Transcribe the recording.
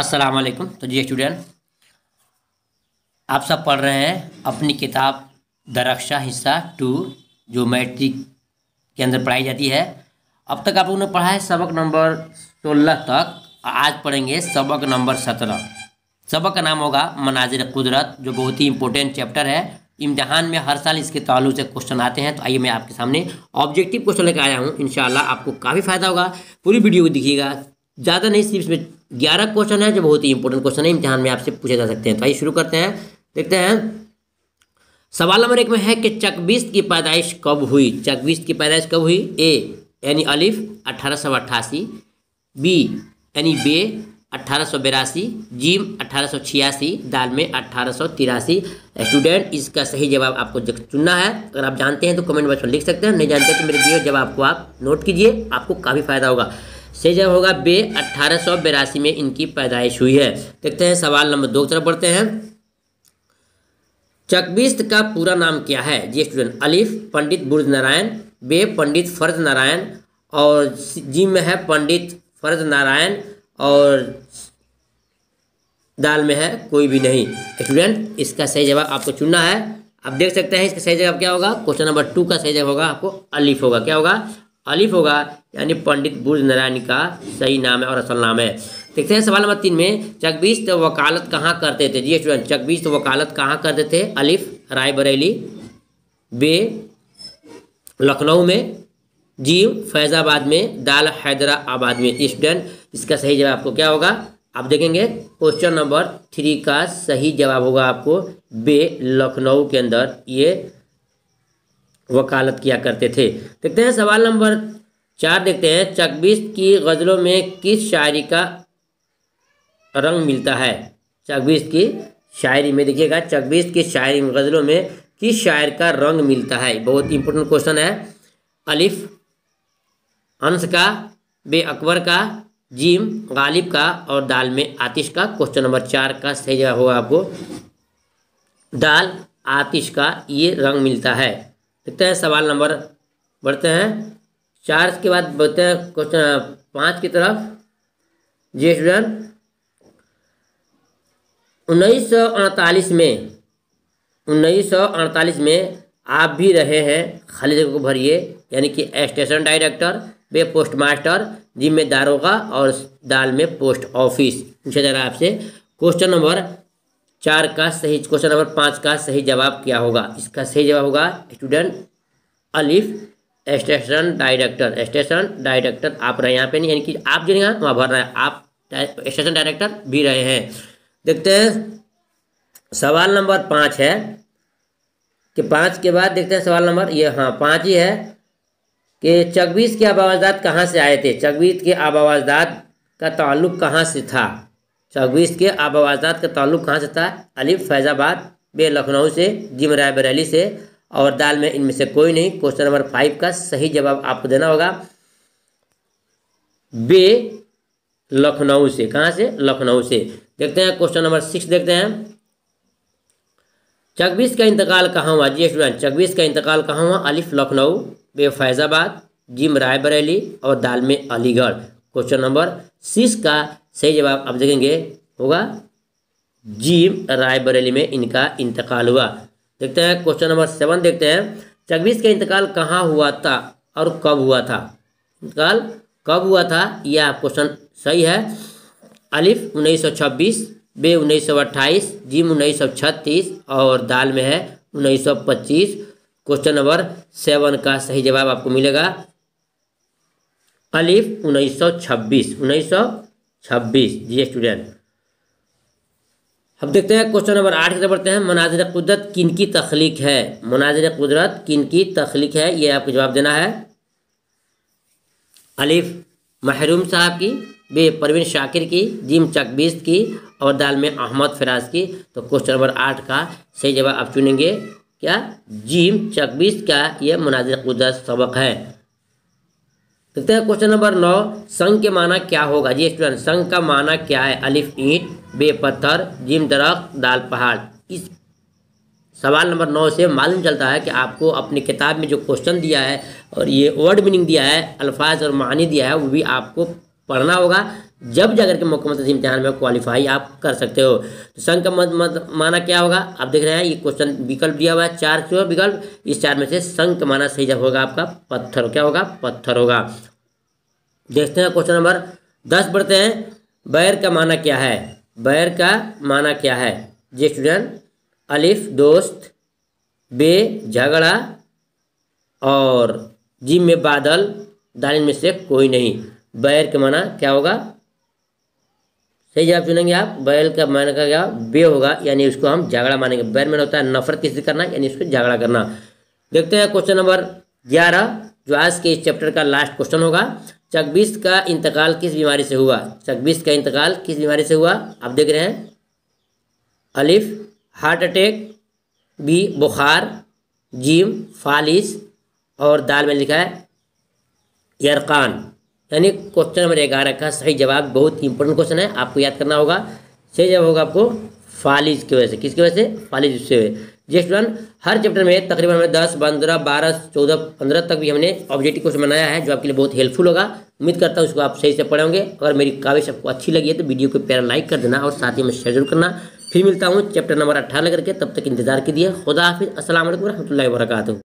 अस्सलाम वालेकुम तो जी स्टूडेंट आप सब पढ़ रहे हैं अपनी किताब दरक्षा हिस्सा टू जो मैट्रिक के अंदर पढ़ाई जाती है अब तक आप लोगों ने पढ़ा है सबक नंबर सोलह तक आज पढ़ेंगे सबक नंबर सत्रह सबक का नाम होगा मनाजिर कुदरत जो बहुत ही इंपॉर्टेंट चैप्टर है इम्तहान में हर साल इसके तालु से क्वेश्चन आते हैं तो आइए मैं आपके सामने ऑब्जेक्टिव क्वेश्चन लेकर आया हूँ इन आपको काफ़ी फायदा होगा पूरी वीडियो को दिखिएगा ज़्यादा नहीं सिर्फ इसमें ग्यारह क्वेश्चन है जो बहुत ही इंपॉर्टेंट क्वेश्चन है इम्तिहान में आपसे पूछे जा सकते हैं तो आइए शुरू करते हैं देखते हैं सवाल नंबर एक में है कि चकबिस्त की पैदाइश कब हुई चकबिस्त की पैदाइश कब हुई ए यानी अलिफ अठारह सौ अट्ठासी बी यानी बे अट्ठारह सौ बेरासी जिम अट्ठारह सौ छियासी दाल में अट्ठारह सौ तिरासी स्टूडेंट इसका सही जवाब आपको चुनना है अगर आप जानते हैं तो कमेंट बॉक्स में लिख सकते हैं नहीं जानते तो मेरे दिए जवाब को आप नोट कीजिए आपको काफ़ी फायदा होगा सही जवाब होगा बे अट्ठारह में इनकी पैदाइश हुई है देखते हैं सवाल नंबर दो तरफ बढ़ते हैं चकबिस्त का पूरा नाम क्या है जी स्टूडेंट अलिफ पंडित बुर्ज नारायण बे पंडित फर्ज नारायण और जी में है पंडित फर्ज नारायण और दाल में है कोई भी नहीं स्टूडेंट इसका सही जवाब आपको चुनना है आप देख सकते हैं इसका सही जवाब क्या होगा क्वेश्चन नंबर टू का सही जवाब होगा आपको अलिफ होगा क्या होगा अलिफ होगा यानी पंडित बुर्ज नारायण का सही नाम है और असल नाम है देखते हैं सवाल नंबर तीन में चकबीस तो वकालत कहाँ करते थे जी स्टूडेंट चकबीस तो वकालत कहाँ करते थे अलिफ रायबरेली बे लखनऊ में जी फैज़ाबाद में दाल हैदराबाद में स्टूडेंट इसका सही जवाब आपको क्या होगा आप देखेंगे क्वेश्चन नंबर थ्री का सही जवाब होगा आपको बे लखनऊ के अंदर ये वकालत किया करते थे देखते हैं सवाल नंबर चार देखते हैं चकबिस्त की गज़लों में किस शायरी का रंग मिलता है चकबिस्त की शायरी में देखिएगा चकबिस की शायरी में गज़लों में किस शायर का रंग मिलता है बहुत इंपॉर्टेंट क्वेश्चन है अलिफ अंश का बे अकबर का जीम गालिब का और दाल में आतिश का क्वेश्चन नंबर चार का सही जवाब होगा आपको दाल आतिश का ये रंग मिलता है देखते हैं सवाल नंबर बढ़ते हैं चार के बाद बढ़ते हैं क्वेश्चन पाँच की तरफ जी स्टूडेंट उन्नीस सौ अड़तालीस में उन्नीस सौ अड़तालीस में आप भी रहे हैं खाली जगह को भरिए यानी कि स्टेशन डायरेक्टर वे पोस्ट मास्टर जिम्मेदारों का और दाल में पोस्ट ऑफिस पूछा जा रहा है आपसे क्वेश्चन नंबर चार का सही क्वेश्चन नंबर पाँच का सही जवाब क्या होगा इसका सही जवाब होगा स्टूडेंट अलिफ स्टेशन डायरेक्टर स्टेशन डायरेक्टर आप रहे यहाँ पे नहीं यानी कि आप जिनका वहाँ भर रहे हैं आप स्टेशन डायरेक्टर भी रहे हैं देखते हैं सवाल नंबर पाँच है कि पाँच के बाद देखते हैं सवाल नंबर ये हाँ पाँच ही है कि चकबीस के आबावाजदात कहाँ से आए थे चकबीस के आबावाजदात का ताल्लुक कहाँ से था चौबीस के आब आजाद का ताल्लुक कहाँ से था अलीफ फैज़ाबाद बे लखनऊ से जिम राय बरेली से और दाल में इनमें से कोई नहीं क्वेश्चन नंबर फाइव का सही जवाब आपको देना होगा बे लखनऊ से कहाँ से लखनऊ से देखते हैं क्वेश्चन नंबर सिक्स देखते हैं चकबीस का इंतकाल कहाँ हुआ जी स्टूडेंट चकबीस का इंतकाल कहाँ हुआ अलिफ लखनऊ बे फैज़ाबाद जिम रायबरेली और दाल में अलीगढ़ क्वेश्चन नंबर सिक्स का सही जवाब आप देखेंगे होगा जी रायबरेली में इनका इंतकाल हुआ देखते हैं क्वेश्चन नंबर सेवन देखते हैं चगविस का इंतकाल कहाँ हुआ था और कब हुआ था इंतकाल कब हुआ था यह क्वेश्चन सही है अलिफ उन्नीस सौ छब्बीस बे अट्ठाईस जिम उन्नीस सौ छत्तीस और दाल में है उन्नीस सौ पच्चीस क्वेश्चन नंबर सेवन का सही जवाब आपको मिलेगा अलिफ उन्नीस सौ छब्बीस उन्नीस सौ छब्बीस जी स्टूडेंट अब देखते हैं क्वेश्चन नंबर आठ की तरफ बढ़ते हैं मनाजिर कुदरत किन की तख्लीक है मनाजिर कुदरत किन की तख्लीक है ये आपको जवाब देना है अलिफ महरूम साहब की बे परवीन शाकिर की जिम चकबीस की और दाल में अहमद फराज की तो क्वेश्चन नंबर आठ का सही जवाब आप चुनेंगे क्या जिम चकबीस का यह मनाजिर कुदरत सबक है देखते हैं क्वेश्चन नंबर नौ संघ के माना क्या होगा जी स्टूडेंट संघ का माना क्या है अलिफ ईंट बे पत्थर जिम दरख्त दाल पहाड़ इस सवाल नंबर नौ से मालूम चलता है कि आपको अपनी किताब में जो क्वेश्चन दिया है और ये वर्ड मीनिंग दिया है अल्फाज और मानी दिया है वो भी आपको पढ़ना होगा जब जाकर के मुख्यमंत्री इम्तिहान इम्तहान में क्वालिफाई आप कर सकते हो तो संघ का मत, मत माना क्या होगा आप देख रहे हैं ये क्वेश्चन विकल्प दिया हुआ है चार क्यों विकल्प इस चार में से संघ का माना सही जब होगा आपका पत्थर क्या होगा पत्थर होगा देखते हैं क्वेश्चन नंबर दस बढ़ते हैं बैर का माना क्या है बैर का माना क्या है जे स्टूडेंट अलिफ दोस्त बे झगड़ा और जिम में बादल दालिन में से कोई नहीं बैर के माना क्या होगा सही जवाब चुनेंगे आप बैल का मैन का क्या बे होगा यानी उसको हम झगड़ा मानेंगे बैल मैन होता है नफरत किसी करना यानी उसको झगड़ा करना देखते हैं क्वेश्चन नंबर ग्यारह जो आज के इस चैप्टर का लास्ट क्वेश्चन होगा चकबीस का इंतकाल किस बीमारी से हुआ चकबीस का इंतकाल किस बीमारी से हुआ आप देख रहे हैं अलिफ हार्ट अटैक बी बुखार जीम फालिश और दाल में लिखा है यरकान यानी क्वेश्चन नंबर ग्यारह का सही जवाब बहुत ही इंपॉर्टेंट क्वेश्चन है आपको याद करना होगा सही जवाब होगा आपको फालिज की वजह से किसकी वजह से फालिज से जेस्ट स्टूडेंट हर चैप्टर में तकरीबन हमें दस पंद्रह बारह चौदह पंद्रह तक भी हमने ऑब्जेक्टिव क्वेश्चन बनाया है जो आपके लिए बहुत हेल्पफुल होगा उम्मीद करता हूँ उसको आप सही से पढ़ेंगे अगर मेरी काविश आपको अच्छी लगी है तो वीडियो को प्यारा लाइक कर देना और साथ ही में शेयर जरूर करना फिर मिलता हूँ चैप्टर नंबर अट्ठारह करके तब तक इंतजार कीजिए खुदा हाफिज़ असल वरहमल वरक